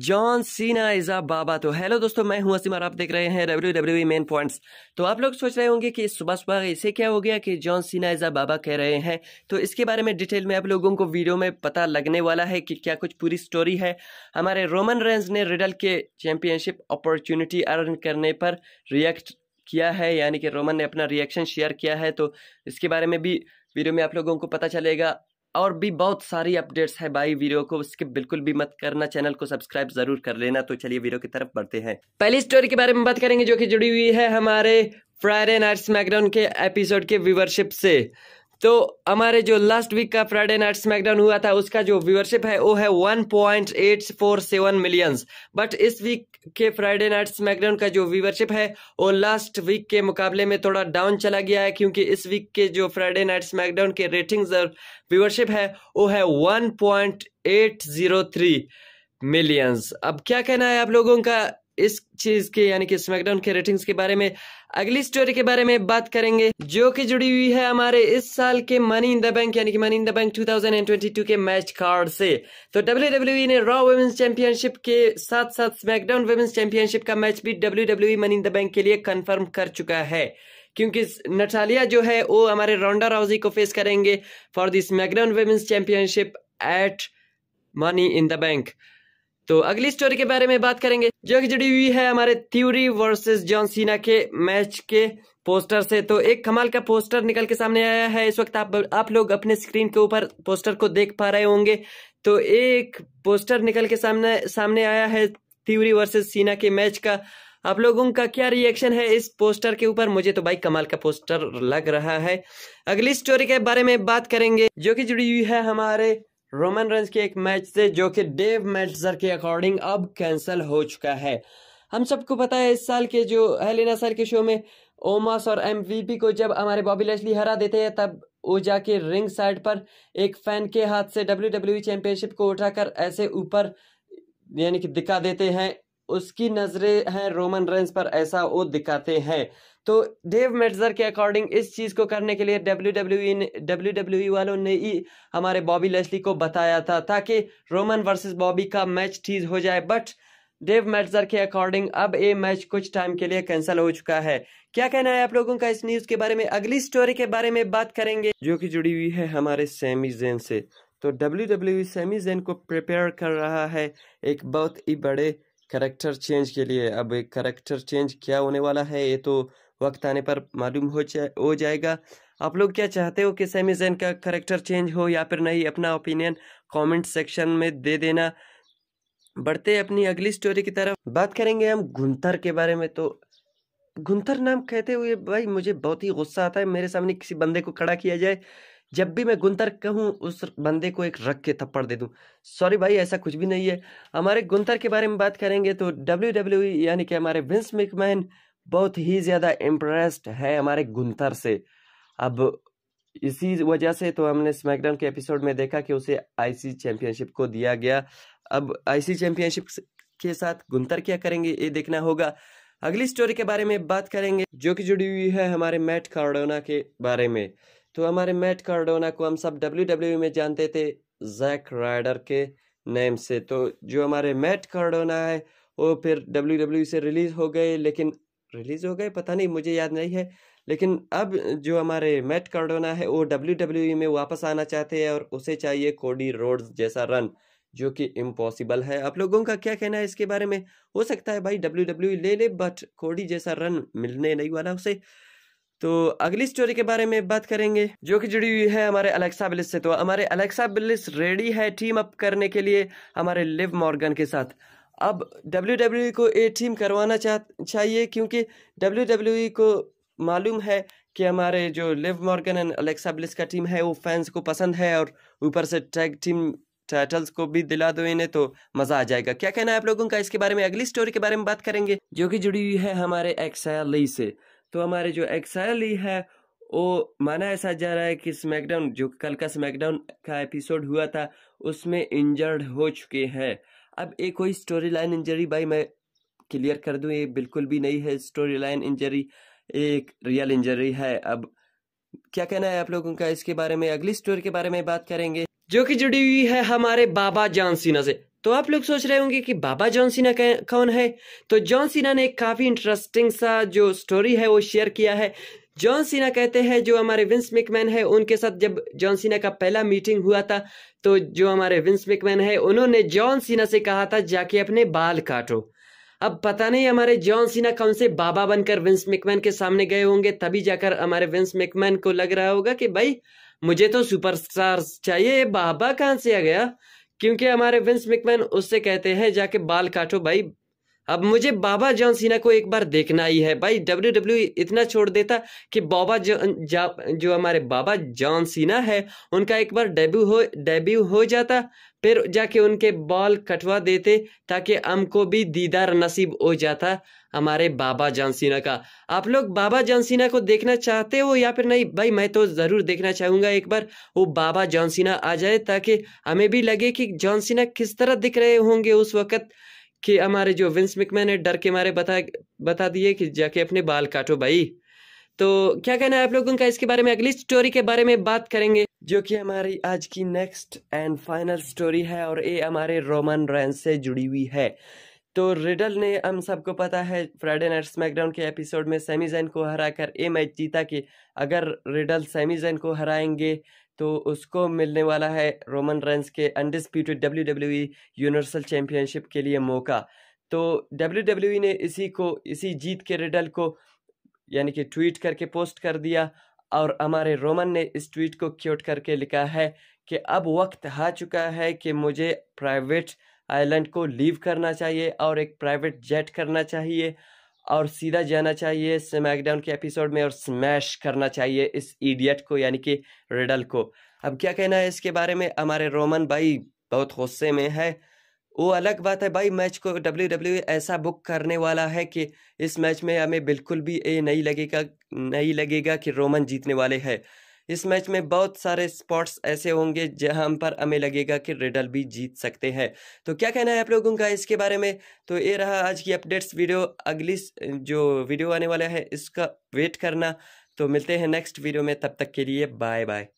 John Cena is a बाबा तो hello दोस्तों मैं हूं असीम और आप देख रहे हैं डब्ल्यू डब्ल्यू मेन पॉइंट्स तो आप लोग सोच रहे होंगे कि सुबह सुबह इसे क्या हो गया कि जॉन सीना इज अ बाबा कह रहे हैं तो इसके बारे में डिटेल में आप लोगों को वीडियो में पता लगने वाला है कि क्या कुछ पूरी स्टोरी है हमारे रोमन रेंज ने रिडल के चैंपियनशिप अपॉर्चुनिटी अर्न करने पर रिएक्ट किया है यानी कि रोमन ने अपना रिएक्शन शेयर किया है तो इसके बारे में भी वीडियो में आप लोगों को पता चलेगा और भी बहुत सारी अपडेट्स है भाई वीडियो को उसके बिल्कुल भी मत करना चैनल को सब्सक्राइब जरूर कर लेना तो चलिए वीडियो की तरफ बढ़ते हैं पहली स्टोरी के बारे में बात करेंगे जो कि जुड़ी हुई है हमारे फ्राइडे नाइट स्मैकडाउन के एपिसोड के व्यूवरशिप से तो हमारे जो लास्ट वीक का फ्राइडे नाइट स्मैकडाउन हुआ था उसका जो व्यूवरशिप है वो है 1.847 मिलियंस बट इस वीक के फ्राइडे नाइट स्मैकडाउन का जो व्यूवरशिप है वो लास्ट वीक के मुकाबले में थोड़ा डाउन चला गया है क्योंकि इस वीक के जो फ्राइडे नाइट स्मैकडाउन के रेटिंग्स और व्यूवरशिप है वो है 1.803 मिलियंस अब क्या कहना है आप लोगों का इस चीज के यानी कि स्मैकडाउन के रेटिंग्स के बारे में अगली स्टोरी के बारे में बात करेंगे जो कि जुड़ी हुई है हमारे इस साल के मनी इन द बैंक यानी कि मनी इन द बैंक 2022 के मैच कार्ड से तो डब्ल्यू e ने रॉ वुमेन्स चैंपियनशिप के साथ साथ स्मैकडाउन वुमेन्स चैंपियनशिप का मैच भी W Money in the Bank के लिए कन्फर्म कर चुका है क्योंकि नटालिया जो है वो हमारे रौंडा राउजी को फेस करेंगे for the SmackDown women's championship at Money in the Bank तो अगली स्टोरी के बारे में बात करेंगे जो कि जुड़ी हुई है हमारे थ्यूरी वर्सेस जॉन सीना के मैच के पोस्टर से तो एक कमाल का पोस्टर निकल के सामने आया है इस वक्त आप आप लोग अपने स्क्रीन के ऊपर पोस्टर को देख पा रहे होंगे तो एक पोस्टर निकल के सामने सामने आया है थ्यूरी वर्सेस सीना के मैच का आप लोगों का क्या रिएक्शन है इस पोस्टर के ऊपर मुझे तो भाई कमाल का पोस्टर लग रहा है अगली स्टोरी के बारे में बात करेंगे जो कि जुड़ी हुई है हमारे रोमन रेंस के एक मैच से जो कि डेव मेटर के अकॉर्डिंग अब कैंसिल हो चुका है हम सबको पता है इस साल के जो हेलिना साल के शो में ओमास और एमवीपी को जब हमारे बॉबी लेशली हरा देते हैं तब वो जाके रिंग साइड पर एक फैन के हाथ से डब्ल्यू डब्ल्यू e चैंपियनशिप को उठाकर ऐसे ऊपर यानी कि दिखा देते हैं उसकी नज़रें हैं रोमन रेंस पर ऐसा वो दिखाते हैं तो डेव मेट्जर के अकॉर्डिंग इस चीज़ को करने के लिए डब्ल्यू डब्ल्यू e ने डब्ल्यू डब्ल्यू e वालों ने ही हमारे बॉबी लेस्ली को बताया था ताकि रोमन वर्सेस बॉबी का मैच ठीक हो जाए बट डेव मेट्जर के अकॉर्डिंग अब ये मैच कुछ टाइम के लिए कैंसिल हो चुका है क्या कहना है आप लोगों का इस न्यूज़ के बारे में अगली स्टोरी के बारे में बात करेंगे जो की जुड़ी हुई है हमारे सेमी जेन से तो डब्ल्यू डब्ल्यू सेमी जेन को प्रिपेयर कर रहा है एक बहुत ही बड़े करेक्टर चेंज के लिए अब करेक्टर चेंज क्या होने वाला है ये तो वक्त आने पर मालूम हो जाए हो जाएगा आप लोग क्या चाहते हो कि सैमी जैन का करेक्टर चेंज हो या फिर नहीं अपना ओपिनियन कमेंट सेक्शन में दे देना बढ़ते अपनी अगली स्टोरी की तरफ बात करेंगे हम घुंतर के बारे में तो घुंतर नाम कहते हुए भाई मुझे बहुत ही गुस्सा आता है मेरे सामने किसी बंदे को खड़ा किया जाए जब भी मैं गुंतर कहूँ उस बंदे को एक रख के थप्पड़ दे दूँ सॉरी भाई ऐसा कुछ भी नहीं है हमारे गुंतर के बारे में बात करेंगे तो डब्ल्यू डब्ल्यू यानी कि हमारे विंस मिकमैन बहुत ही ज़्यादा इम्प्रेस्ड है हमारे गुंतर से अब इसी वजह से तो हमने स्मैकडाउन के एपिसोड में देखा कि उसे आईसी चैंपियनशिप को दिया गया अब आईसी चैंपियनशिप के साथ गुंतर क्या करेंगे ये देखना होगा अगली स्टोरी के बारे में बात करेंगे जो कि जुड़ी हुई है हमारे मैट कार्डोना के बारे में तो हमारे मैट कार्डोना को हम सब डब्ल्यू डब्ल्यू e में जानते थे जैक राइडर के नेम से तो जो हमारे मैट कार्डोना है वो फिर डब्ल्यू डब्ल्यू e से रिलीज हो गए लेकिन रिलीज हो गए पता नहीं मुझे याद नहीं है लेकिन अब जो हमारे मैट कार्डोना है वो डब्ल्यू डब्ल्यू e में वापस आना चाहते हैं और उसे चाहिए कोडी रोड्स जैसा रन जो कि इम्पॉसिबल है आप लोगों का क्या कहना है इसके बारे में हो सकता है भाई डब्ल्यू डब्ल्यू ले ले बट कोडी जैसा रन मिलने नहीं वाला उसे तो अगली स्टोरी के बारे में बात करेंगे जो कि जुड़ी हुई है हमारे अलेक्सा बिलिस से तो हमारे अलेक्सा बिलिस रेडी है टीम अप करने के लिए हमारे लिव मॉर्गन के साथ अब डब्ल्यू डब्ल्यू e को ए टीम करवाना चा, चाहिए क्योंकि डब्ल्यू डब्ल्यू e को मालूम है कि हमारे जो Liv Morgan and Alexa Bliss का टीम है वो फैंस को पसंद है और ऊपर से टैग टीम टाइटल्स को भी दिला दो इन्हें तो मजा आ जाएगा क्या कहना है आप लोगों का इसके बारे में अगली स्टोरी के बारे में बात करेंगे जो कि जुड़ी हुई है हमारे एक्सली से तो हमारे जो एक्साइली है वो माना ऐसा जा रहा है कि स्मैकडाउन जो कल का स्मैकडाउन का एपिसोड हुआ था उसमें इंजर्ड हो चुके हैं अब एक कोई स्टोरी लाइन इंजरी भाई मैं क्लियर कर दूं ये बिल्कुल भी नहीं है स्टोरी लाइन इंजरी एक रियल इंजरी है अब क्या कहना है आप लोगों का इसके बारे में अगली स्टोरी के बारे में बात करेंगे जो कि जुड़ी हुई है हमारे बाबा जान सीना से तो आप लोग सोच रहे होंगे कि बाबा जॉन सीना कौन है तो जॉन सीना ने काफ़ी इंटरेस्टिंग सा जो स्टोरी है वो शेयर किया है जॉन सीना कहते हैं जो हमारे विंस मिकमैन है उनके साथ जब जॉन सीना का पहला मीटिंग हुआ था तो जो हमारे विंस मिकमैन है उन्होंने जॉन सीना से कहा था जाके अपने बाल काटो अब पता नहीं हमारे जॉन सीना कौन से बाबा बनकर विंस मिकमैन के सामने गए होंगे तभी जाकर हमारे विंस मिकमैन को लग रहा होगा कि भाई मुझे तो सुपरस्टार चाहिए बाबा कहाँ से आ गया क्योंकि हमारे विंस मिकमैन उससे कहते हैं जाके बाल काटो भाई अब मुझे बाबा जॉन सीना को एक बार देखना ही है भाई डब्ल्यू e इतना छोड़ देता कि बाबा जॉन जो हमारे बाबा जॉन सीना है उनका एक बार डेब्यू हो डेब्यू हो जाता फिर जाके उनके बॉल कटवा देते ताकि हमको भी दीदार नसीब हो जाता हमारे बाबा जॉन सीना का आप लोग बाबा जॉन सीना को देखना चाहते हो या फिर नहीं भाई मैं तो ज़रूर देखना चाहूँगा एक बार वो बाबा जॉन सीना आ जाए ताकि हमें भी लगे कि जॉन सीना किस तरह दिख रहे होंगे उस वक़्त कि हमारे जो विंस मिकमैन है डर के मारे बता बता दिए कि जाके अपने बाल काटो भाई तो क्या कहना है आप लोगों का इसके बारे में अगली स्टोरी के बारे में बात करेंगे जो कि हमारी आज की नेक्स्ट एंड फाइनल स्टोरी है और ये हमारे रोमन रैन से जुड़ी हुई है तो रिडल ने हम सबको पता है फ्राइडे नाइट स्मैकडाउन के एपिसोड में सेमी जैन को हराकर ए मैच जीता कि अगर रिडल सेमी जैन को हराएंगे तो उसको मिलने वाला है रोमन रेंस के undisputed W W universal championship के लिए मौका तो डब्ल्यू डब्ल्यू e ने इसी को इसी जीत के रिडल को यानी कि ट्वीट करके पोस्ट कर दिया और हमारे रोमन ने इस ट्वीट को क्यूट करके लिखा है कि अब वक्त आ चुका है कि मुझे प्राइवेट आइलैंड को लीव करना चाहिए और एक प्राइवेट जेट करना चाहिए और सीधा जाना चाहिए स्मैकडाउन के एपिसोड में और स्मैश करना चाहिए इस इडियट को यानी कि रिडल को अब क्या कहना है इसके बारे में हमारे रोमन भाई बहुत गुस्से में है वो अलग बात है भाई मैच को डब्ल्यू डब्ल्यू e ऐसा बुक करने वाला है कि इस मैच में हमें बिल्कुल भी ये नहीं लगेगा नहीं लगेगा कि रोमन जीतने वाले हैं इस मैच में बहुत सारे स्पॉट्स ऐसे होंगे जहां पर हमें लगेगा कि रेडल भी जीत सकते हैं तो क्या कहना है आप लोगों का इसके बारे में तो ये रहा आज की अपडेट्स वीडियो अगली जो वीडियो आने वाला है इसका वेट करना तो मिलते हैं नेक्स्ट वीडियो में तब तक के लिए बाय बाय